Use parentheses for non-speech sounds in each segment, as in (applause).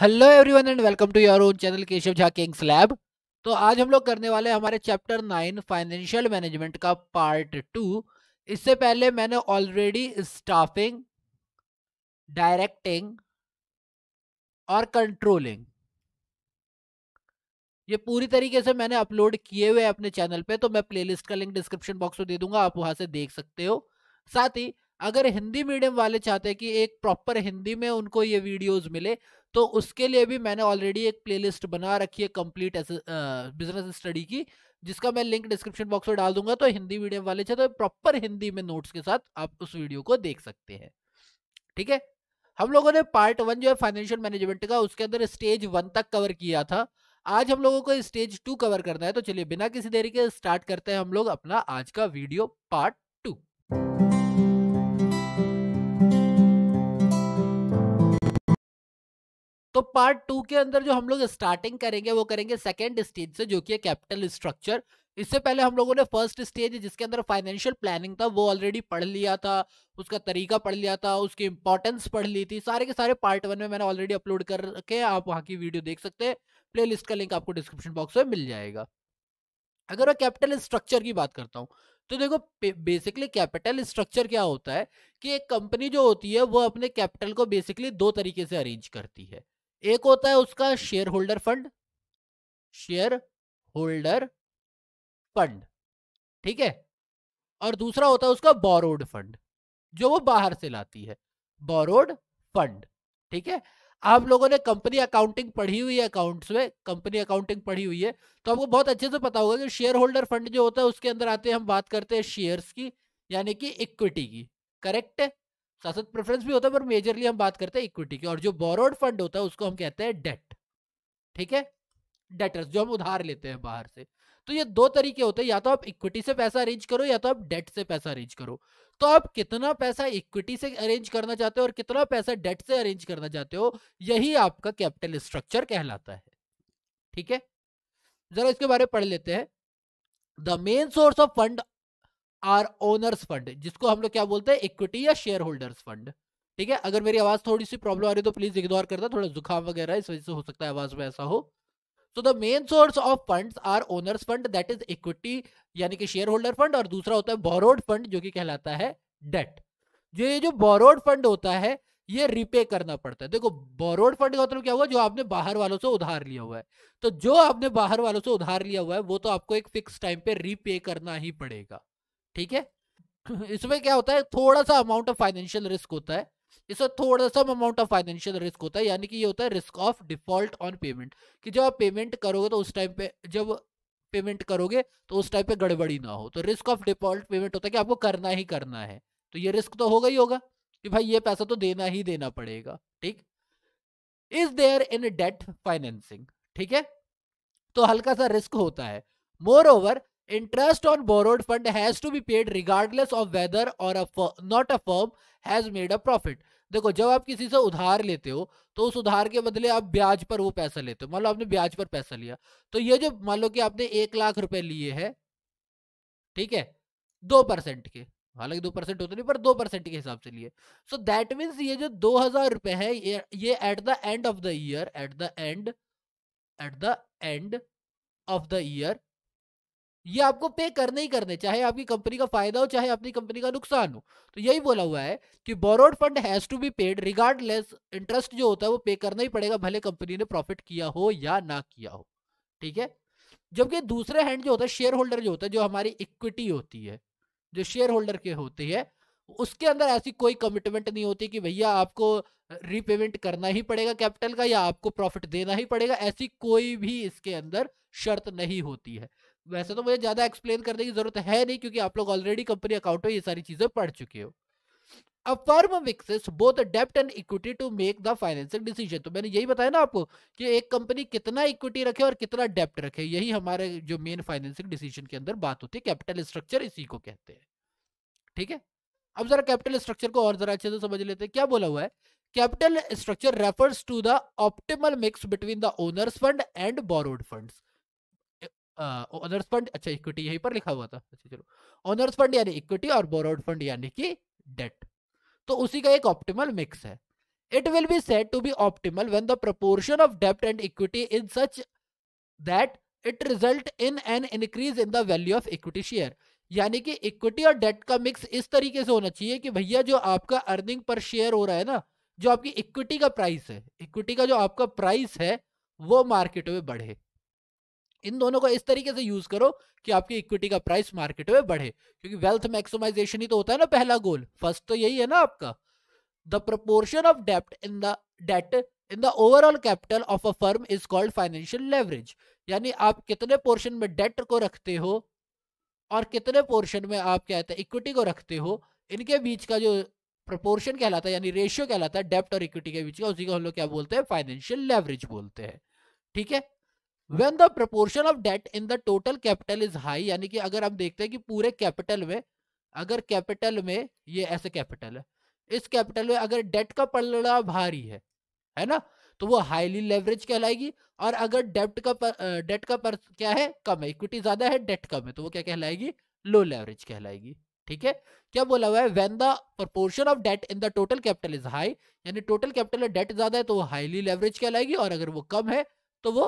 Hello everyone and welcome to your own channel Keshav Jha Kings Lab तो आज हम लोग करने वाले हमारे चैप्टर नाइन फाइनेंशियल मैनेजमेंट का पार्ट टू इससे पहले मैंने ऑलरेडी स्टाफिंग डायरेक्टिंग और कंट्रोलिंग ये पूरी तरीके से मैंने अपलोड किए हुए अपने चैनल पे तो मैं प्लेलिस्ट का लिंक डिस्क्रिप्शन बॉक्स में दे दूंगा आप वहां से देख सकते हो साथ ही अगर हिंदी मीडियम वाले चाहते हैं कि एक प्रॉपर हिंदी में उनको ये वीडियोस मिले तो उसके लिए भी मैंने ऑलरेडी एक प्लेलिस्ट बना रखी है कंप्लीट बिजनेस स्टडी की जिसका मैं लिंक डिस्क्रिप्शन बॉक्स में डाल दूंगा तो हिंदी मीडियम वाले चाहे तो प्रॉपर हिंदी में नोट्स के साथ आप उस वीडियो को देख सकते हैं ठीक है हम लोगों ने पार्ट वन जो है फाइनेंशियल मैनेजमेंट का उसके अंदर स्टेज वन तक कवर किया था आज हम लोगों को स्टेज टू कवर करना है तो चलिए बिना किसी देरी के स्टार्ट करते हैं हम लोग अपना आज का वीडियो पार्ट टू तो पार्ट टू के अंदर जो हम लोग स्टार्टिंग करेंगे वो करेंगे सेकेंड स्टेज से जो कि है कैपिटल स्ट्रक्चर इससे पहले हम लोगों ने फर्स्ट स्टेज जिसके अंदर फाइनेंशियल प्लानिंग था वो ऑलरेडी पढ़ लिया था उसका तरीका पढ़ लिया था उसकी इंपॉर्टेंस पढ़ ली थी सारे के सारे पार्ट वन में मैंने ऑलरेडी अपलोड करके आप वहाँ की वीडियो देख सकते हैं प्ले का लिंक आपको डिस्क्रिप्शन बॉक्स में मिल जाएगा अगर मैं कैपिटल स्ट्रक्चर की बात करता हूँ तो देखो बेसिकली कैपिटल स्ट्रक्चर क्या होता है कि एक कंपनी जो होती है वो अपने कैपिटल को बेसिकली दो तरीके से अरेंज करती है एक होता है उसका shareholder fund shareholder fund ठीक है और दूसरा होता है उसका बोरोड फंड जो वो बाहर से लाती है बोरोड फंड ठीक है आप लोगों ने कंपनी अकाउंटिंग पढ़ी हुई है अकाउंट्स में कंपनी अकाउंटिंग पढ़ी हुई है तो आपको बहुत अच्छे से पता होगा कि शेयर होल्डर फंड जो होता है उसके अंदर आते हैं हम बात करते हैं शेयर्स की यानी कि इक्विटी की करेक्ट साथ साथ प्रेफरेंस भी होता है पर मेजरली हम बात करते हैं इक्विटी की और जो बोरोड फंड होता है उसको हम कहते हैं डेट ठीक है डेटर्स जो हम उधार लेते हैं बाहर से तो ये दो तरीके होते हैं या तो आप इक्विटी से पैसा अरेंज करो या तो आप डेट से पैसा अरेंज करो तो आप कितना पैसा इक्विटी से अरेंज करना चाहते हो और कितना पैसा डेट से अरेंज करना चाहते हो यही आपका कैपिटल स्ट्रक्चर कहलाता है ठीक है जरा इसके बारे में पढ़ लेते हैं the main source of fund are owners fund जिसको हम लोग क्या बोलते हैं इक्विटी या शेयर होल्डर्स फंड ठीक है अगर मेरी आवाज थोड़ी सी प्रॉब्लम आ रही है तो प्लीज इग्नोर करता थोड़ा जुकाम वगैरह इस वजह से हो सकता है आवाज में ऐसा हो so the main source of fund are owners fund that is equity यानी कि शेयर होल्डर फंड और दूसरा होता है बोरोड फंड जो कि कहलाता है डेट जो ये जो बोरोड फंड होता है ये रिपे करना पड़ता है देखो बोरोड फंड का मतलब क्या हुआ जो आपने बाहर वालों से उधार लिया हुआ है तो जो आपने बाहर वालों से उधार लिया हुआ है वो तो आपको एक फिक्स टाइम पे रीपे करना ही पड़ेगा ठीक है (clears throat) इसमें क्या होता है थोड़ा सा अमाउंट ऑफ फाइनेंशियल रिस्क होता है इसमें थोड़ा सा अमाउंट ऑफ फाइनेंशियल रिस्क होता है यानी कि ये होता है risk of default on payment कि जब आप पेमेंट करोगे तो उस टाइम पे जब पेमेंट करोगे तो उस टाइम पे गड़बड़ी ना हो तो रिस्क ऑफ डिफॉल्ट पेमेंट होता है कि आपको करना ही करना है तो ये रिस्क तो होगा ही होगा कि भाई ये पैसा तो देना ही देना पड़ेगा ठीक is there in debt financing ठीक है तो हल्का सा रिस्क होता है moreover interest on borrowed fund has to be paid regardless of whether or not a firm has made a profit देखो जब आप किसी से उधार लेते हो तो उस उधार के बदले आप ब्याज पर वो पैसा लेते हो मान लो आपने ब्याज पर पैसा लिया तो ये जो मान लो कि आपने एक लाख रुपए लिए है ठीक है दो परसेंट के हालांकि दो परसेंट होते नहीं पर दो परसेंट के हिसाब से लिए सो दैट मीन्स ये जो दो हजार रुपए है ये at the end of the year at the end at the end of the year ये आपको पे करने ही करने चाहे आपकी कंपनी का फायदा हो चाहे अपनी कंपनी का नुकसान हो तो यही बोला हुआ है कि borrowed fund has to be paid regardless interest जो होता है वो पे करना ही पड़ेगा भले कंपनी ने प्रॉफिट किया हो या ना किया हो ठीक है जबकि दूसरे हैंड जो होता है शेयर होल्डर जो होता है जो हमारी इक्विटी होती है जो शेयर होल्डर के होती है उसके अंदर ऐसी कोई कमिटमेंट नहीं होती कि भैया आपको रीपेमेंट करना ही पड़ेगा कैपिटल का या आपको प्रॉफिट देना ही पड़ेगा ऐसी कोई भी इसके अंदर शर्त नहीं होती है वैसे तो मुझे ज़्यादा एक्सप्लेन करने की ज़रूरत है नहीं क्योंकि आप लोग ऑलरेडी कंपनी अकाउंट में ये सारी चीज़ें पढ़ चुके हो अ फर्म मिक्सेस बोथ डेप्ट and equity to make the financial decision तो मैंने यही बताया ना आपको कि एक कंपनी कितना इक्विटी रखे और कितना डेप्ट रखे यही हमारे जो मेन फाइनेंशियल डिसीजन के अंदर बात होती है कैपिटल स्ट्रक्चर इसी को कहते हैं ठीक है अब जरा कैपिटल स्ट्रक्चर को और जरा अच्छे से समझ लेते हैं क्या बोला हुआ है capital structure refers to the optimal mix between the owners fund and borrowed funds owners fund अच्छा इक्विटी यहीं पर लिखा हुआ था अच्छा चलो ओनर्स फंड यानी इक्विटी और बोरोड फंड यानी कि डेट तो उसी का एक ऑप्टिमल मिक्स है it will be set to be optimal when the proportion of डेप्ट and equity in such that it result in an increase in the value of equity share यानी कि इक्विटी और date का mix इस तरीके से होना चाहिए कि भैया जो आपका अर्निंग पर शेयर हो रहा है ना जो आपकी इक्विटी का प्राइस है इक्विटी का जो आपका प्राइस है वो मार्केट में बढ़े इन दोनों को इस तरीके से यूज करो कि आपकी इक्विटी का प्राइस मार्केट में बढ़े क्योंकि वेल्थ मैक्सिमाइजेशन ही तो होता है ना पहला गोल फर्स्ट तो यही है ना आपका द प्रपोर्शन ऑफ डेप्ट in the debt in the overall capital of a firm is called financial leverage यानी आप कितने पोर्शन में डेट को रखते हो और कितने पोर्शन में आप क्या कहते हैं इक्विटी को रखते हो इनके बीच का जो प्रपोर्शन कहलाता है यानी रेशियो कहलाता है डेप्ट और इक्विटी के बीच का उसी को हम लोग क्या बोलते हैं फाइनेंशियल लेवरेज बोलते हैं ठीक है when the proportion of debt in the total capital is high यानी कि अगर हम देखते हैं कि पूरे कैपिटल में अगर कैपिटल में ये ऐसे कैपिटल है इस कैपिटल में अगर डेट का पलड़ा भारी है है ना तो वो हाईली लेवरेज कहलाएगी और अगर डेप्ट का पर, डेट का पर क्या है कम है इक्विटी ज्यादा है डेट कम है तो वो क्या कहलाएगी लो लेवरेज कहलाएगी ठीक है क्या बोला हुआ है when the proportion of debt in the total capital is high यानी टोटल कैपिटल डेट ज्यादा है तो वो हाईली लेवरेज कहलाएगी और अगर वो कम है तो वो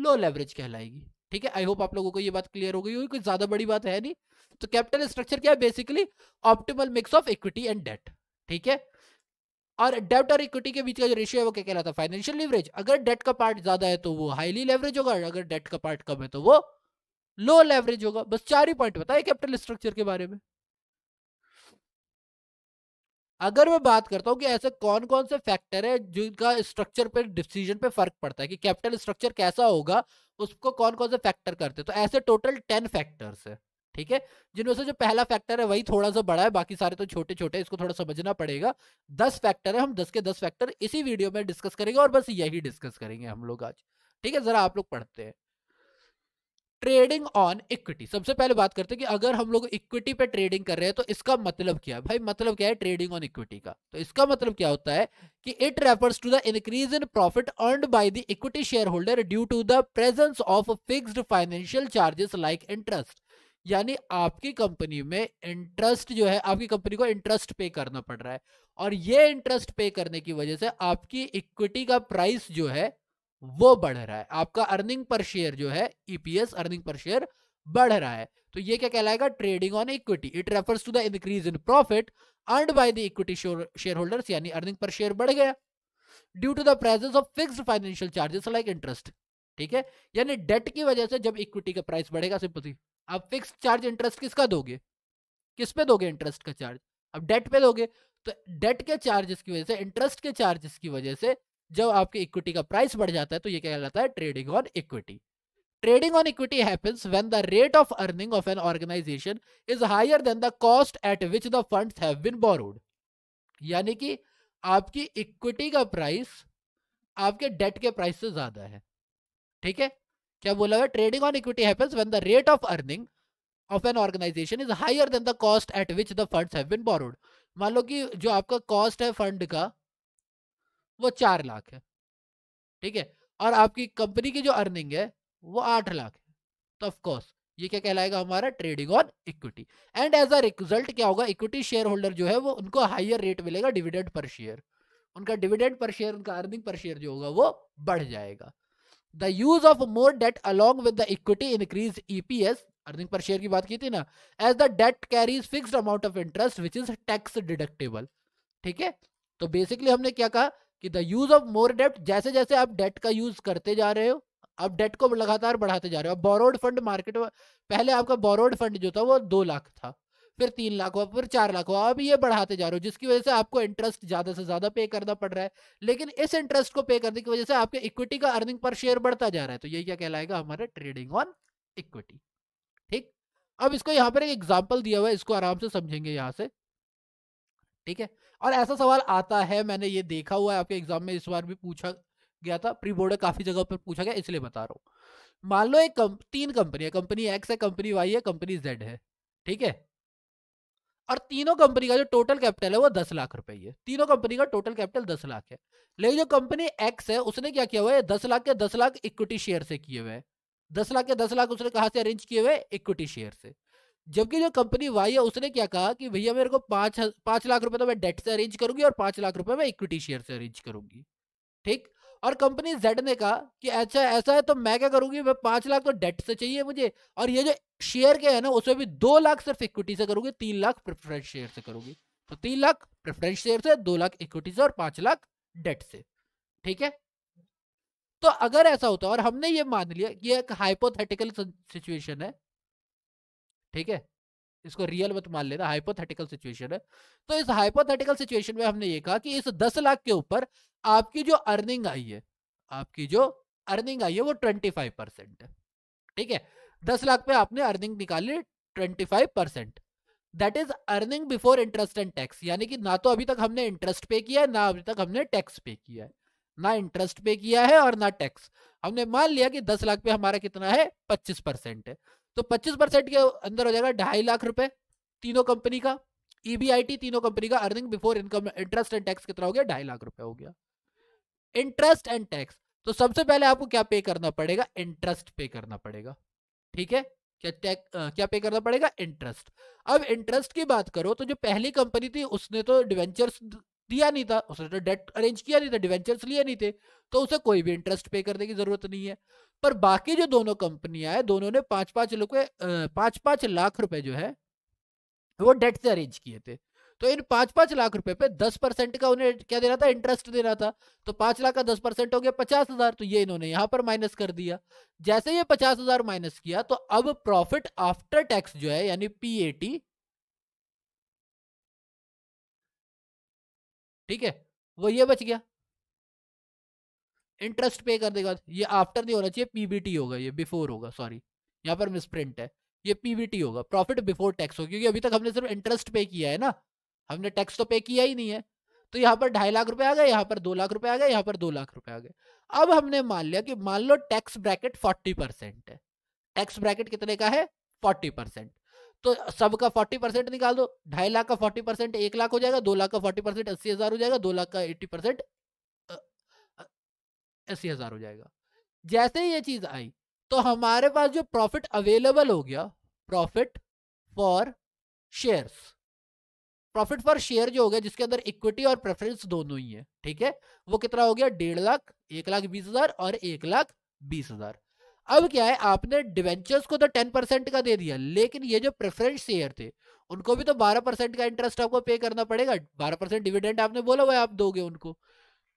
लो लेवरेज कहलाएगी ठीक है आई होप आप लोगों को ये बात क्लियर हो गई होगी कोई ज्यादा बड़ी बात है नहीं तो कैपिटल स्ट्रक्चर क्या है basically optimal mix of equity and debt ठीक है और डेट और इक्विटी के बीच का जो रेशियो है वो क्या कहलाता है फाइनेंशियल लीवरेज अगर डेट का पार्ट ज्यादा है तो वो हाईली लेवरेज होगा अगर डेट का पार्ट कम है तो वो लो लेवरेज होगा बस चार ही पॉइंट बताए कैपिटल स्ट्रक्चर के बारे में अगर मैं बात करता हूँ कि ऐसे कौन कौन से फैक्टर है जिनका स्ट्रक्चर पे डिसीजन पे फर्क पड़ता है कि कैपिटल स्ट्रक्चर कैसा होगा उसको कौन कौन से फैक्टर करते हैं तो ऐसे टोटल टेन फैक्टर्स है ठीक है जिनमें से जो पहला फैक्टर है वही थोड़ा सा बड़ा है बाकी सारे तो छोटे छोटे इसको थोड़ा समझना पड़ेगा दस फैक्टर है हम दस के दस फैक्टर इसी वीडियो में डिस्कस करेंगे और बस यही डिस्कस करेंगे हम लोग आज ठीक है जरा आप लोग पढ़ते हैं ट्रेडिंग ऑन इक्विटी सबसे पहले बात करते हैं कि अगर हम लोग इक्विटी पे ट्रेडिंग कर रहे हैं तो इसका मतलब क्या है भाई मतलब क्या है ट्रेडिंग ऑन इक्विटी का तो इसका मतलब क्या होता है कि it refers to the increase in profit earn by the equity share holder due to the presence of fixed financial charges like interest यानी आपकी कंपनी में इंटरेस्ट जो है आपकी कंपनी को इंटरेस्ट पे करना पड़ रहा है और ये इंटरेस्ट पे करने की वजह से आपकी इक्विटी का प्राइस जो है वो बढ़ रहा है आपका अर्निंग पर शेयर जो है ईपीएस अर्निंग पर शेयर बढ़ रहा है तो ये क्या कहलाएगा trading on equity it refers to the increase in profit earned by the equity share holders यानी अर्निंग पर शेयर बढ़ गया due to the presence of fixed financial charges like interest ठीक है यानी डेट की वजह से जब इक्विटी का प्राइस बढ़ेगा सिंपल सी आप फिक्स चार्ज इंटरेस्ट किसका दोगे किस पे दोगे इंटरेस्ट का चार्ज अब डेट पे दोगे तो डेट के चार्जेस की वजह से इंटरेस्ट के चार्जेस की वजह से जब आपकी इक्विटी का प्राइस बढ़ जाता है तो ये क्या कहलाता है trading on equity trading on equity happens when the rate of earning of an organization is higher than the cost at which the funds have been borrowed. यानी कि आपकी इक्विटी का प्राइस आपके डेट के प्राइस से ज्यादा है ठीक है क्या बोला हुआ trading on equity happens when the rate of earning of an organization is higher than the cost at which the funds have been borrowed मान लो कि जो आपका कॉस्ट है फंड का वो चार लाख है ठीक है और आपकी कंपनी की जो अर्निंग है वो आठ लाख है तो ऑफकोर्स ये क्या कहलाएगा हमारा trading on equity and as a result क्या होगा इक्विटी शेयर होल्डर जो है वो उनको हाइयर रेट मिलेगा डिविडेंड पर शेयर उनका डिविडेंड पर शेयर उनका अर्निंग पर शेयर जो होगा वो बढ़ जाएगा the use of more debt along with the equity increase EPS earning per share की बात की थी ना as the debt carries fix amount of interest which is tax deductible ठीक है तो बेसिकली हमने क्या कहा कि the use of more debt जैसे जैसे आप डेट का यूज करते जा रहे हो आप डेट को लगातार बढ़ाते जा रहे हो अब बोरोड फंड मार्केट में पहले आपका बोरोड फंड जो था वो दो लाख था फिर तीन लाख हुआ फिर चार लाख हुआ अब ये बढ़ाते जा रहे हो जिसकी वजह से आपको इंटरेस्ट ज़्यादा से ज़्यादा पे करना पड़ रहा है लेकिन इस इंटरेस्ट को पे करने की वजह से आपके इक्विटी का अर्निंग पर शेयर बढ़ता जा रहा है तो ये क्या कहलाएगा हमारा ट्रेडिंग ऑन इक्विटी ठीक अब इसको यहाँ पर एक एग्जाम्पल दिया हुआ है इसको आराम से समझेंगे यहाँ से ठीक है और ऐसा सवाल आता है मैंने ये देखा हुआ है आपके एग्जाम में इस बार भी पूछा गया था प्री बोर्ड काफी जगह पर पूछा गया इसलिए बता रहा हूँ मान लो एक कम, तीन कंपनी है कंपनी एक्स है कंपनी वाई है कंपनी जेड है ठीक है और तीनों कंपनी का जो टोटल कैपिटल है वो दस लाख रुपए है तीनों कंपनी का टोटल कैपिटल दस लाख है लेकिन जो कंपनी एक्स है उसने क्या किया हुआ है दस लाख के दस लाख इक्विटी शेयर से किए हुए हैं दस लाख के दस लाख उसने कहा से अरेंज किए हुए इक्विटी शेयर से जबकि जो कंपनी वाई है उसने क्या कहा कि भैया मेरे को पांच पांच लाख रुपए तो मैं डेट से अरेंज करूंगी और पांच लाख रुपए मैं इक्विटी शेयर से अरेंज करूंगी ठीक और कंपनी जेड ने कहा कि अच्छा ऐसा है तो मैं क्या करूंगी मैं पांच लाख तो डेट से चाहिए मुझे और ये जो शेयर के है ना उसमें भी दो लाख सिर्फ इक्विटी से करूंगी तीन लाख प्रेफरेंस शेयर से करूंगी तो तीन लाख प्रेफरेंस शेयर से दो लाख इक्विटी से और पांच लाख डेट से ठीक है तो अगर ऐसा होता और हमने ये मान लिया कि एक हाइपोथेटिकल सिचुएशन है ठीक है इसको रियल मत मान लेना हाइपोथेटिकल सिचुएशन है तो इस हाइपोथेटिकल सिचुएशन में हमने ये कहा कि इस दस लाख के ऊपर आपकी जो अर्निंग आई है आपकी जो अर्निंग आई है वो ट्वेंटी फाइव परसेंट है ठीक है दस लाख पे आपने अर्निंग निकाली twenty five percent that is earning before interest and tax यानी कि ना तो अभी तक हमने इंटरेस्ट पे किया है ना अभी तक हमने टैक्स पे किया है ना इंटरेस्ट पे किया है और ना टैक्स हमने मान लिया कि दस लाख पे हमारा कितना है पच्चीस परसेंट है तो 25 परसेंट के अंदर हो जाएगा ढाई लाख रुपए तीनों कंपनी का ईबीआईटी e तीनों कंपनी का earning before income interest and tax कितना हो गया ढाई लाख रुपए हो गया इंटरेस्ट एंड टैक्स तो सबसे पहले आपको क्या पे करना पड़ेगा इंटरेस्ट पे करना पड़ेगा ठीक है क्या टैक्स क्या पे करना पड़ेगा इंटरेस्ट अब इंटरेस्ट की बात करो तो जो पहली कंपनी थी उसने तो डिवेंचर्स दिया नहीं था उसने तो डेट अरेंज किया नहीं था डिवेंचर्स लिए नहीं थे तो उसे कोई भी इंटरेस्ट पे करने की जरूरत नहीं है पर बाकी जो दोनों कंपनियां हैं दोनों ने पांच पांच लोग पांच पांच लाख रुपए जो है वो डेट से अरेंज किए थे तो इन पांच पांच लाख रुपए पे दस परसेंट का उन्हें क्या देना था इंटरेस्ट देना था तो पांच लाख का दस परसेंट हो गया पचास हजार तो ये इन्होंने यहां पर माइनस कर दिया जैसे ये पचास हजार माइनस किया तो अब प्रॉफिट आफ्टर टैक्स जो है यानी पी ठीक है वो ये बच गया इंटरेस्ट पे कर देगा ये आफ्टर नहीं होना चाहिए पीबीटी होगा ये बिफोर होगा सॉरी यहाँ पर मिसप्रिंट है ये पीबीटी होगा प्रॉफिट बिफोर टैक्स होगा क्योंकि अभी तक हमने सिर्फ इंटरेस्ट पे किया है ना हमने टैक्स तो पे किया ही नहीं है तो यहाँ पर ढाई लाख रुपए आ गए यहाँ पर दो लाख रुपए आ गए यहाँ पर दो लाख रुपए आ गए अब हमने मान लिया कि मान लो टैक्स ब्रैकेट फोर्टी है टैक्स ब्रैकेट कितने का है फोर्टी तो सबका फोर्टी परसेंट निकाल दो ढाई लाख का फोर्टी परसेंट एक लाख हो जाएगा दो लाख का फोर्टी परसेंट अस्सी हज़ार हो जाएगा दो लाख का एट्टी परसेंट अस्सी हज़ार हो जाएगा जैसे ही ये चीज़ आई तो हमारे पास जो प्रॉफिट अवेलेबल हो गया profit for shares profit for share जो हो गया जिसके अंदर इक्विटी और प्रेफरेंस दोनों ही है ठीक है वो कितना हो गया डेढ़ लाख एक लाख बीस हज़ार और एक लाख बीस हज़ार अब क्या है आपने डिवेंचर्स को तो टेन परसेंट का दे दिया लेकिन ये जो प्रेफरेंस शेयर थे उनको भी तो बारह परसेंट का इंटरेस्ट आपको पे करना पड़ेगा बारह परसेंट डिविडेंड आपने बोला हुआ है आप दोगे उनको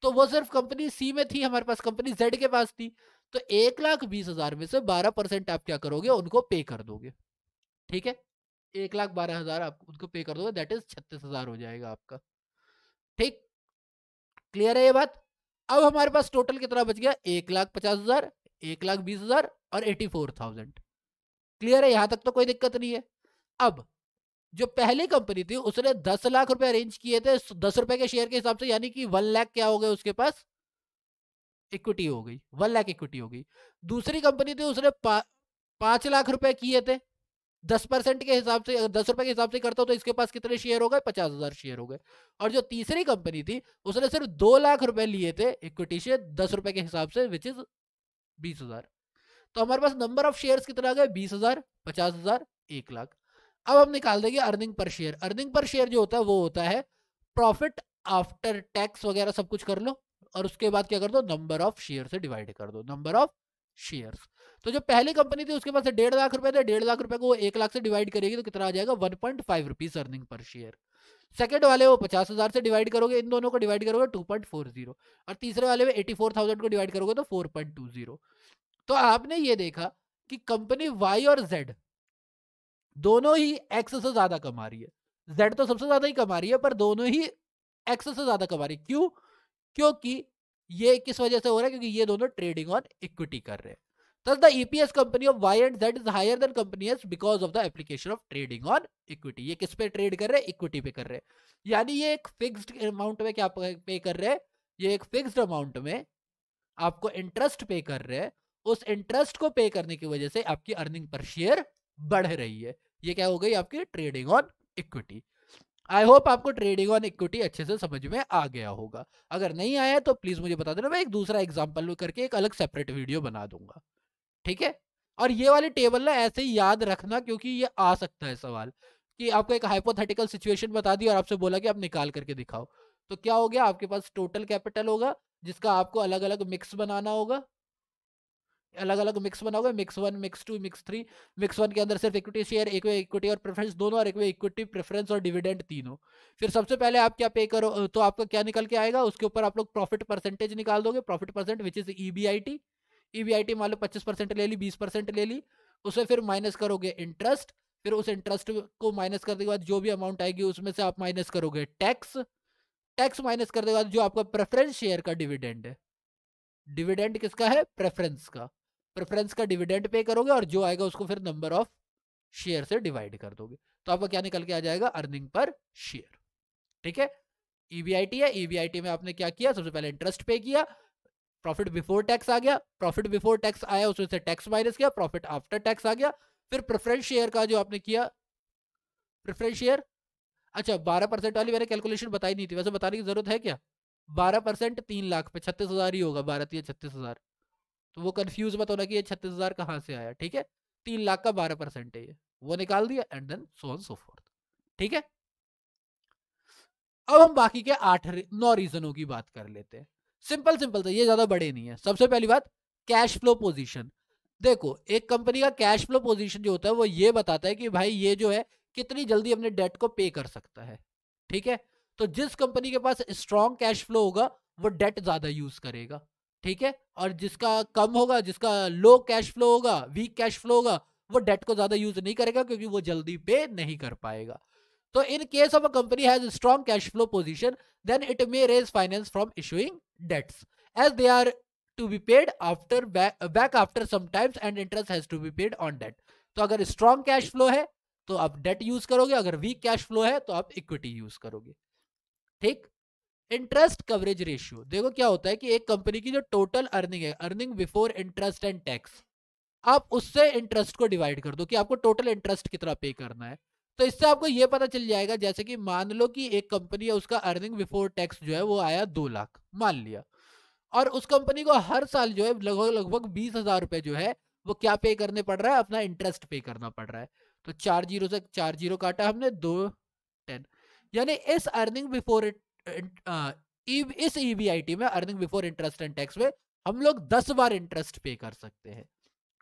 तो वो सिर्फ कंपनी सी में थी हमारे पास कंपनी जेड के पास थी तो एक लाख बीस हजार में से बारह परसेंट आप क्या करोगे उनको पे कर दोगे ठीक है एक लाख बारह हजार आप उनको पे कर दोगे दैट इज छत्तीस हजार हो जाएगा आपका ठीक क्लियर है ये बात अब हमारे पास टोटल कितना बच गया एक लाख पचास हजार एक लाख बीस हजार और एटी फोर थाउजेंड क्लियर है यहां तक तो कोई दिक्कत नहीं है अब जो पहली कंपनी थी उसने दस लाख रुपए अरेंज किए थे दस रुपए के शेयर के हिसाब से यानी कि वन लाख क्या हो गया उसके पास इक्विटी हो गई वन लाख इक्विटी हो गई दूसरी कंपनी थी उसने पांच लाख रुपए किए थे दस परसेंट के हिसाब से अगर दस रुपए के हिसाब से करता हूं तो इसके पास कितने शेयर हो गए पचास हजार शेयर हो गए और जो तीसरी कंपनी थी उसने सिर्फ दो लाख रुपए लिए थे इक्विटी शेयर दस रुपए के हिसाब से विच इज बीस हजार तो हमारे पास नंबर ऑफ शेयर्स कितना आ गया बीस हजार पचास हजार एक लाख अब हम निकाल देंगे earning per share earning per share जो होता है वो होता है प्रॉफिट आफ्टर टैक्स वगैरह सब कुछ कर लो और उसके बाद क्या कर दो नंबर ऑफ शेयर से डिवाइड कर दो नंबर ऑफ शेयर्स तो जो पहली कंपनी थी उसके पास डेढ़ लाख रुपए थे डेढ़ लाख रुपए को वो एक लाख से डिवाइड करेगी तो कितना आ जाएगा one point five rupees earning per share second वाले वो पचास हज़ार से डिवाइड करोगे इन दोनों को डिवाइड करोगे टू पॉइंट फोर जीरो और तीसरे वाले में एटी फोर थाउजेंड को डिवाइड करोगे तो फोर पॉइंट टू जीरो तो आपने ये देखा कि कंपनी वाई और जेड दोनों ही एक्स से ज़्यादा कमा रही है जेड तो सबसे ज़्यादा ही कमा रही है पर दोनों ही एक्स से ज़्यादा कमा रही है क्यों क्योंकि ये किस वजह से हो रहा है क्योंकि ये दोनों ट्रेडिंग ऑन इक्विटी कर रहे हैं Thus, EPS company of Y and and is higher than company because of the application of trading on equity ये किस पे ट्रेड कर रहे हैं इक्विटी पे कर रहे हैं यानी ये एक फिक्स्ड अमाउंट में क्या पे कर रहे हैं ये एक फिक्स्ड अमाउंट में आपको इंटरेस्ट पे कर रहे हैं उस इंटरेस्ट को पे करने की वजह से आपकी अर्निंग पर शेयर बढ़ रही है ये क्या हो गई आपकी trading on equity I hope आपको ट्रेडिंग ऑन इक्विटी अच्छे से समझ में आ गया होगा अगर नहीं आया तो प्लीज मुझे बता देना मैं एक दूसरा एग्जाम्पल करके एक अलग सेपरेट वीडियो बना दूंगा ठीक है और ये वाले टेबल ना ऐसे ही याद रखना क्योंकि ये आ सकता है सवाल कि आपको एक हाइपोथेटिकल सिचुएशन बता दी और आपसे बोला कि आप निकाल करके दिखाओ तो क्या हो गया आपके पास टोटल कैपिटल होगा जिसका आपको अलग अलग मिक्स बनाना होगा अलग अलग मिक्स बना होगा mix one mix two mix three mix one के अंदर सिर्फ इक्विटी शेयर एक वे इक्विटी और प्रेफरेंस दोनों और एक वे इक्विटी प्रेफरेंस और डिविडेंड तीनों फिर सबसे पहले आप क्या पे करो तो आपका क्या निकल के आएगा उसके ऊपर आप लोग प्रॉफिट परसेंटेज निकाल दोगे profit percent which is E B I T E B I T मान लो पच्चीस परसेंट ले ली बीस परसेंट ले ली उसे फिर माइनस करोगे इंटरेस्ट फिर उस इंटरेस्ट को माइनस करने के बाद जो भी अमाउंट आएगी उसमें से आप माइनस करोगे टैक्स टैक्स माइनस करने के बाद जो आपका प्रेफरेंस शेयर का डिविडेंड है डिविडेंड किसका है प्रेफरेंस का प्रेफरेंस का डिविडेंड पे करोगे और जो आएगा उसको फिर नंबर ऑफ शेयर से डिवाइड कर दोगे तो आपका क्या निकल के आ जाएगा अर्निंग पर शेयर ठीक है ईवीआईटी e है ईवीआईटी e में आपने क्या किया सबसे पहले इंटरेस्ट पे किया प्रॉफिट बिफोर टैक्स आ गया प्रॉफिट बिफोर टैक्स आया उसमें से टैक्स माइनस किया प्रॉफिट आफ्टर टैक्स आ गया फिर प्रेफरेंस शेयर का जो आपने किया प्रेफरेंस शेयर अच्छा बारह परसेंट वाली मैंने कैलकुलेशन बताई नहीं थी वैसे बताने की जरूरत है क्या बारह परसेंट तीन लाख पे छत्तीस हजार ही होगा बारह तीन छत्तीस हजार तो वो कन्फ्यूज मत होना कि ये छत्तीस हजार कहाँ से आया ठीक है तीन लाख का बारह परसेंट है ये वो निकाल दिया and then so on so forth ठीक है अब हम बाकी के आठ नौ रीजनों की बात कर लेते हैं सिंपल सिंपल था ये ज्यादा बड़े नहीं है सबसे पहली बात कैश फ्लो पोजिशन देखो एक कंपनी का कैश फ्लो पोजिशन जो होता है वो ये बताता है कि भाई ये जो है कितनी जल्दी अपने डेट को पे कर सकता है ठीक है तो जिस कंपनी के पास स्ट्रॉन्ग कैश फ्लो होगा वो डेट ज्यादा यूज करेगा ठीक है और जिसका कम होगा जिसका लो कैश फ्लो होगा वीक कैश फ्लो होगा वो डेट को ज़्यादा यूज़ नहीं करेगा क्योंकि वो जल्दी पे नहीं कर पाएगा तो in case of a company has strong cash flow position then it may raise finance from issuing debts as they are to be paid after back after sometimes and interest has to be paid on debt तो अगर strong cash flow है तो आप date use करोगे अगर week cash flow है तो आप इक्विटी यूज करोगे ठीक इंटरेस्ट कवरेज रेशियो देखो क्या होता है कि एक कंपनी की जो टोटल अर्निंग है earning before interest and tax आप उससे इंटरेस्ट को डिवाइड कर दो कि आपको टोटल इंटरेस्ट कितना पे करना है तो इससे आपको यह पता चल जाएगा जैसे कि मान लो कि एक कंपनी है उसका अर्निंग बिफोर टैक्स जो है वो आया दो लाख मान लिया और उस कंपनी को हर साल जो है लगभग लगभग बीस हजार रुपए जो है वो क्या पे करने पड़ रहा है अपना इंटरेस्ट पे करना पड़ रहा है तो चार जीरो से चार जीरो काटा हमने दो टेन यानी इस अर्निंग बिफोर इस ईबीआईटी e में earning before interest and tax में हम लोग दस बार इंटरेस्ट पे कर सकते हैं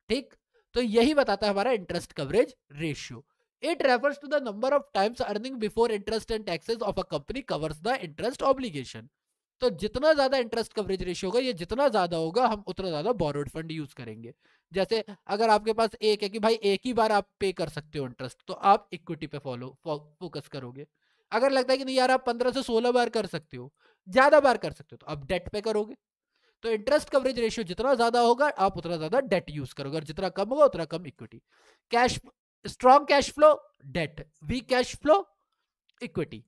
ठीक तो यही बताता है हमारा interest coverage ratio it refers to the number of times earning before interest and taxes of a company covers the interest obligation तो जितना ज्यादा इंटरेस्ट कवरेज रेशियो होगा ये जितना ज्यादा होगा हम उतना ज्यादा बोरोड फंड यूज करेंगे जैसे अगर आपके पास एक है कि भाई एक ही बार आप पे कर सकते हो इंटरेस्ट तो आप इक्विटी पे फॉलो फोकस करोगे अगर लगता है कि नहीं यार आप पंद्रह से सोलह बार कर सकते हो ज़्यादा बार कर सकते हो तो आप डेट पे करोगे तो इंटरेस्ट कवरेज रेशियो जितना ज़्यादा होगा आप उतना ज़्यादा डेट यूज़ करोगे और जितना कम होगा उतना कम equity cash strong cash flow debt weak cash flow equity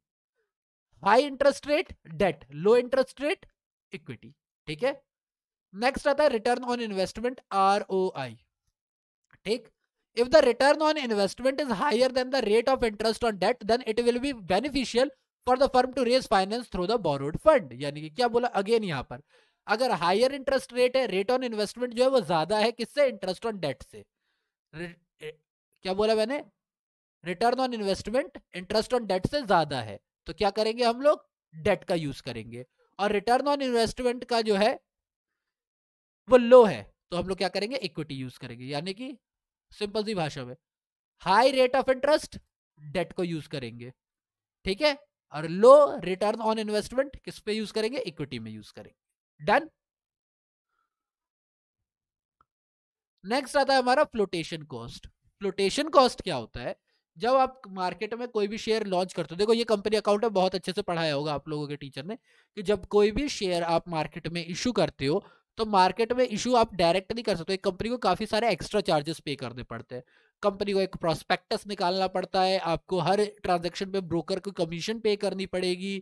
high interest rate debt low interest rate equity ठीक है नेक्स्ट आता है रिटर्न ऑन इन्वेस्टमेंट आर ठीक If the return on investment is higher than the rate of interest on debt, then it will be beneficial for the firm to raise finance through the borrowed fund यानी कि क्या बोला again यहाँ पर अगर higher interest rate है rate on investment जो है वो ज्यादा है किससे इंटरेस्ट ऑन डेट से क्या बोला मैंने return on investment interest on debt से ज्यादा है तो क्या करेंगे हम लोग डेट का यूज करेंगे और रिटर्न ऑन इन्वेस्टमेंट का जो है वो लो है तो हम लोग क्या करेंगे इक्विटी यूज करेंगे यानी कि सिंपल सी भाषा में high rate of interest debt को यूज करेंगे ठीक है और लो रिटर्न ऑन इन्वेस्टमेंट किस पे यूज करेंगे इक्विटी में यूज करेंगे डन नेक्स्ट आता है हमारा फ्लोटेशन कॉस्ट फ्लोटेशन कॉस्ट क्या होता है जब आप मार्केट में कोई भी शेयर लॉन्च करते हो देखो ये कंपनी अकाउंट है बहुत अच्छे से पढ़ाया होगा आप लोगों के टीचर ने कि जब कोई भी शेयर आप मार्केट में इशू करते हो तो मार्केट में इशू आप डायरेक्ट नहीं कर सकते एक कंपनी को काफ़ी सारे एक्स्ट्रा चार्जेस पे करने पड़ते हैं कंपनी को एक प्रोस्पेक्टस निकालना पड़ता है आपको हर ट्रांजेक्शन में ब्रोकर को कमीशन पे करनी पड़ेगी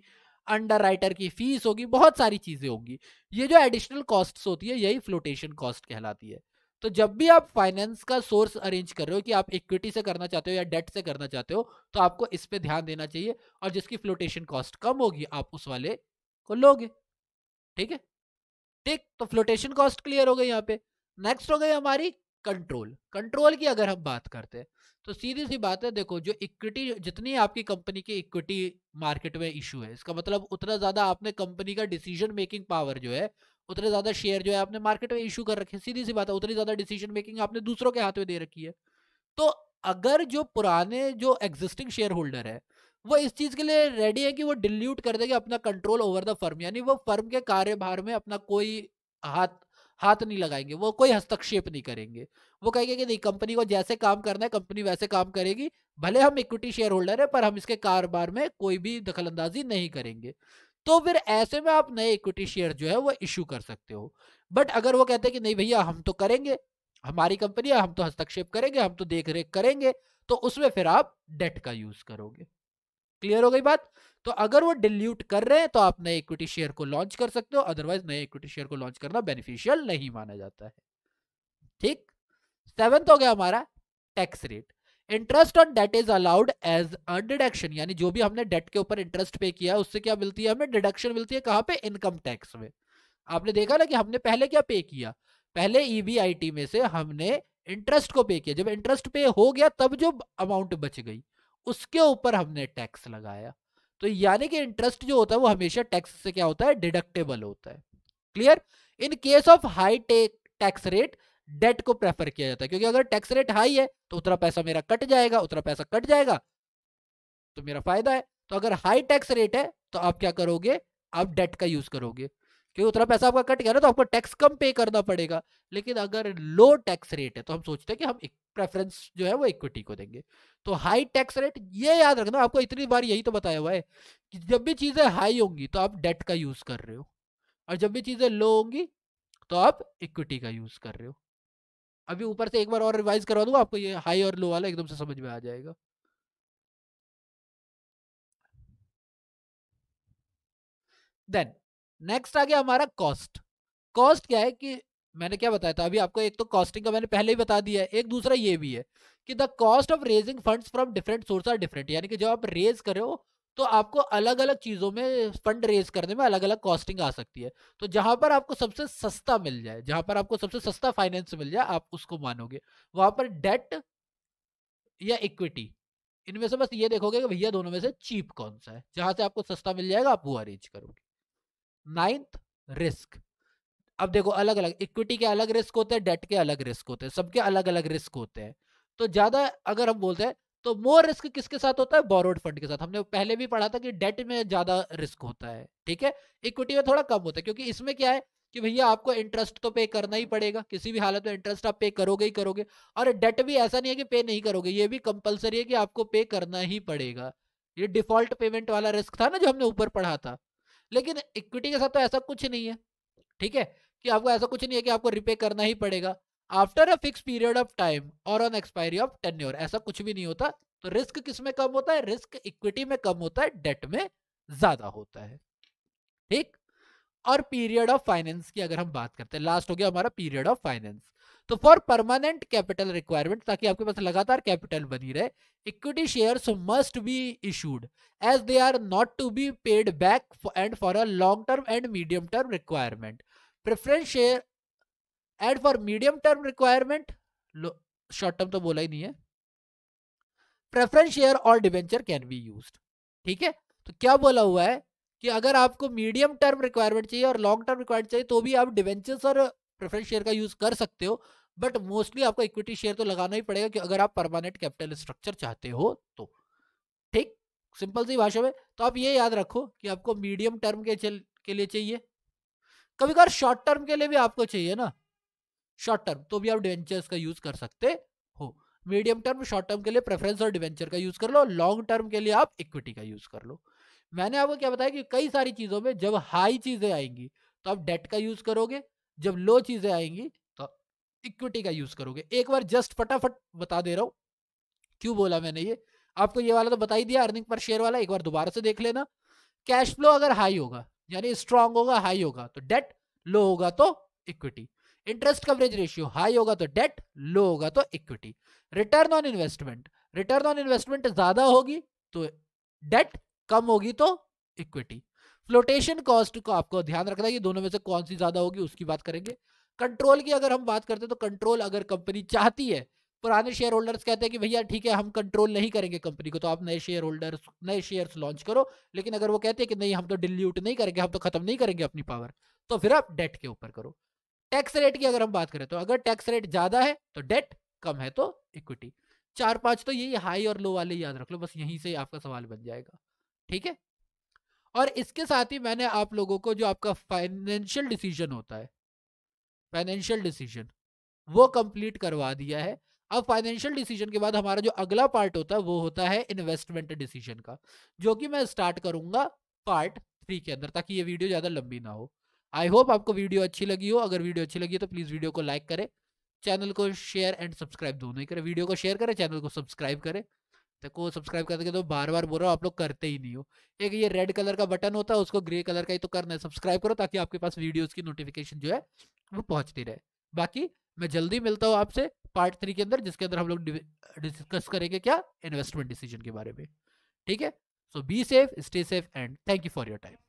अंडर राइटर की फीस होगी बहुत सारी चीज़ें होंगी ये जो एडिशनल कॉस्ट होती है यही फ्लोटेशन कॉस्ट कहलाती है तो जब भी आप फाइनेंस का सोर्स अरेंज कर रहे हो कि आप इक्विटी से करना चाहते हो या डेट से करना चाहते हो तो आपको इस पर ध्यान देना चाहिए और जिसकी फ्लोटेशन कॉस्ट कम होगी आप उस वाले को लोगे ठीक है ठीक तो फ्लोटेशन कॉस्ट क्लियर हो गई यहाँ पे नेक्स्ट हो गई हमारी कंट्रोल कंट्रोल की अगर हम बात करते हैं तो सीधी सी बात है देखो जो इक्विटी जितनी आपकी कंपनी की इक्विटी मार्केट में इशू है इसका मतलब उतना ज़्यादा आपने कंपनी का डिसीजन मेकिंग पावर जो है उतने ज़्यादा शेयर जो है आपने मार्केट में इशू कर रखे सीधी सी बात है उतनी ज़्यादा डिसीजन मेकिंग आपने दूसरों के हाथ में दे रखी है तो अगर जो पुराने जो एग्जिस्टिंग शेयर होल्डर है वो इस चीज़ के लिए रेडी है कि वो डिल्यूट कर देगी अपना कंट्रोल ओवर द फर्म यानी वो फर्म के कार्यभार में अपना कोई हाथ हाथ नहीं लगाएंगे वो कोई हस्तक्षेप नहीं करेंगे वो कहेंगे कि नहीं कंपनी को जैसे काम करना है कंपनी वैसे काम करेगी भले हम इक्विटी शेयर होल्डर है पर हम इसके कारोबार में कोई भी दखलंदाजी नहीं करेंगे तो फिर ऐसे में आप नए इक्विटी शेयर जो है वो इश्यू कर सकते हो बट अगर वो कहते हैं कि नहीं भैया हम तो करेंगे हमारी कंपनी है हम तो हस्तक्षेप करेंगे हम तो देख रेख करेंगे तो उसमें फिर आप डेट का यूज करोगे क्लियर हो गई बात तो अगर वो डिल्यूट कर रहे हैं तो आप नए इक्विटी शेयर को लॉन्च कर सकते हो अदरवाइज नए इक्विटी शेयर को लॉन्च करना बेनिफिशियल नहीं माना जाता है ठीक सेवेंथ हो गया हमारा tax rate interest on debt is allowed as a deduction यानी जो भी हमने डेट के ऊपर इंटरेस्ट पे किया उससे क्या मिलती है हमें डिडक्शन मिलती है कहाँ पे इनकम टैक्स में आपने देखा ना कि हमने पहले क्या पे किया पहले ईबीआईटी e में से हमने इंटरेस्ट को पे किया जब इंटरेस्ट पे हो गया तब जो अमाउंट बच गई उसके ऊपर हमने टैक्स लगाया तो यानी कि इंटरेस्ट जो होता है वो हमेशा टैक्स से क्या होता है डिडक्टेबल होता है clear in case of high tech tax rate debt को प्रेफर किया जाता है क्योंकि अगर टैक्स रेट हाई है तो उतना पैसा मेरा कट जाएगा उतना पैसा कट जाएगा तो मेरा फायदा है तो अगर हाई टैक्स रेट है तो आप क्या करोगे आप डेट का यूज करोगे क्योंकि उतना पैसा आपका कट गया ना तो आपको टैक्स कम पे करना पड़ेगा लेकिन अगर लो टैक्स रेट है तो हम सोचते हैं कि हम प्रेफरेंस जो है वो इक्विटी को देंगे तो हाई टैक्स रेट ये याद रखना आपको इतनी बार यही तो बताया हुआ है कि जब भी चीज़ें हाई होंगी तो आप डेट का यूज़ कर रहे हो और जब भी चीज़ें लो होंगी तो आप इक्विटी का यूज़ कर रहे हो अभी ऊपर से एक बार और रिवाइज करवा दूंगा आपको ये हाई और लो वाला एकदम से समझ में आ जाएगा देन नेक्स्ट आ गया हमारा कॉस्ट कॉस्ट क्या है कि मैंने क्या बताया था अभी आपको एक तो कॉस्टिंग का मैंने पहले ही बता दिया है एक दूसरा ये भी है कि the cost of raising fund from different source are different यानी कि जब आप रेज करे हो तो आपको अलग अलग चीज़ों में फंड रेज करने में अलग अलग कॉस्टिंग आ सकती है तो जहां पर आपको सबसे सस्ता मिल जाए जहां पर आपको सबसे सस्ता फाइनेंस मिल जाए आप उसको मानोगे वहां पर डेट या इक्विटी इनमें से बस ये देखोगे कि भैया दोनों में से चीप कौन सा है जहां से आपको सस्ता मिल जाएगा आप वो अरेंज करोगे नाइन्थ रिस्क अब देखो अलग अलग इक्विटी के अलग रिस्क होते हैं डेट के अलग रिस्क होते हैं सबके अलग अलग रिस्क होते हैं तो ज़्यादा अगर हम बोलते हैं तो मोर रिस्क किसके साथ होता है बोरोड फंड के साथ हमने पहले भी पढ़ा था कि डेट में ज़्यादा रिस्क होता है ठीक है इक्विटी में थोड़ा कम होता है क्योंकि इसमें क्या है कि भैया आपको इंटरेस्ट तो पे करना ही पड़ेगा किसी भी हालत में इंटरेस्ट आप पे करोगे ही करोगे और डेट भी ऐसा नहीं है कि पे नहीं करोगे ये भी कंपलसरी है कि आपको पे करना ही पड़ेगा ये डिफॉल्ट पेमेंट वाला रिस्क था ना जो हमने ऊपर पढ़ा था लेकिन इक्विटी के साथ तो ऐसा कुछ नहीं है ठीक है कि आपको ऐसा कुछ नहीं है कि आपको रिपे करना ही पड़ेगा after a fix period of time और ऑन एक्सपायरी ऑफ टेन्योर ऐसा कुछ भी नहीं होता तो रिस्क किस में कम होता है रिस्क इक्विटी में कम होता है डेट में ज्यादा होता है ठीक और पीरियड ऑफ फाइनेंस की अगर हम बात करते हैं लास्ट हो गया हमारा पीरियड ऑफ फाइनेंस तो फॉर परमानेंट कैपिटल रिक्वायरमेंट ताकि आपके पास लगातार कैपिटल बनी रहे equity share must be issued as they are not to be paid back and for a long term and medium term requirement preference share and for medium term requirement short term तो बोला ही नहीं है preference share और debenture can be use ठीक है तो क्या बोला हुआ है कि अगर आपको मीडियम टर्म रिक्वायरमेंट चाहिए और लॉन्ग टर्म रिक्वायरमेंट चाहिए तो भी आप डिवेंचर्स और प्रेफरेंस शेयर का यूज कर सकते हो बट मोस्टली आपको इक्विटी शेयर तो लगाना ही पड़ेगा कि अगर आप परमानेंट कैपिटल स्ट्रक्चर चाहते हो तो ठीक सिंपल सी भाषा में तो आप ये याद रखो कि आपको मीडियम टर्म के चल के लिए चाहिए कभी कभार शॉर्ट टर्म के लिए भी आपको चाहिए ना शॉर्ट टर्म तो भी आप डिवेंचर्स का यूज कर सकते हो मीडियम टर्म शॉर्ट टर्म के लिए प्रेफरेंस और डिवेंचर का यूज कर लो लॉन्ग टर्म के लिए आप इक्विटी का यूज कर लो मैंने आपको क्या बताया कि कई सारी चीजों में जब हाई चीजें आएंगी तो आप डेट का यूज करोगे जब लो चीजें आएंगी इक्विटी का यूज करोगे एक बार जस्ट फटाफट बता दे रहा हूं क्यों बोला मैंने ये आपको ये वाला तो बता ही दिया अर्निंग पर शेयर वाला एक बार दोबारा से देख लेना कैश फ्लो अगर हाई होगा यानी स्ट्रांग होगा हाई होगा तो डेट लो होगा तो equity interest coverage ratio high होगा तो डेट लो होगा तो equity return on investment return on investment ज्यादा होगी तो डेट कम होगी तो इक्विटी फ्लोटेशन कॉस्ट को आपको ध्यान रखना है कि दोनों में से कौन सी ज्यादा होगी उसकी बात करेंगे कंट्रोल की अगर हम बात करते हैं तो कंट्रोल अगर कंपनी चाहती है पुराने शेयर होल्डर्स कहते हैं कि भैया ठीक है हम कंट्रोल नहीं करेंगे कंपनी को तो आप नए शेयर होल्डर्स नए शेयर्स लॉन्च करो लेकिन अगर वो कहते हैं कि नहीं हम तो डिल्यूट नहीं करेंगे हम तो खत्म नहीं करेंगे अपनी पावर तो फिर आप डेट के ऊपर करो टैक्स रेट की अगर हम बात करें तो अगर टैक्स रेट ज़्यादा है तो डेट कम है तो इक्विटी चार पांच तो यही हाई और लो वाले याद रख लो बस यहीं से आपका सवाल बन जाएगा ठीक है और इसके साथ ही मैंने आप लोगों को जो आपका फाइनेंशियल डिसीजन होता है फाइनेंशियल डिसीजन वो कंप्लीट करवा दिया है अब फाइनेंशियल डिसीजन के बाद हमारा जो अगला पार्ट होता है वो होता है इन्वेस्टमेंट डिसीजन का जो कि मैं स्टार्ट करूंगा पार्ट थ्री के अंदर ताकि ये वीडियो ज़्यादा लंबी ना हो आई होप आपको वीडियो अच्छी लगी हो अगर वीडियो अच्छी लगी तो प्लीज़ वीडियो को लाइक करें चैनल को शेयर एंड सब्सक्राइब दोनों ही करें वीडियो को शेयर करें चैनल को सब्सक्राइब करें देखो सब्सक्राइब करके तो बार बार बोल रहा हूँ आप लोग करते ही नहीं हो एक ये रेड कलर का बटन होता है उसको ग्रे कलर का ही तो करना है सब्सक्राइब करो ताकि आपके पास वीडियोस की नोटिफिकेशन जो है वो पहुंचती रहे बाकी मैं जल्दी मिलता हूँ आपसे पार्ट थ्री के अंदर जिसके अंदर हम लोग डिस्कस करेंगे क्या इन्वेस्टमेंट डिसीजन के बारे में ठीक है so be safe stay safe and thank you for your time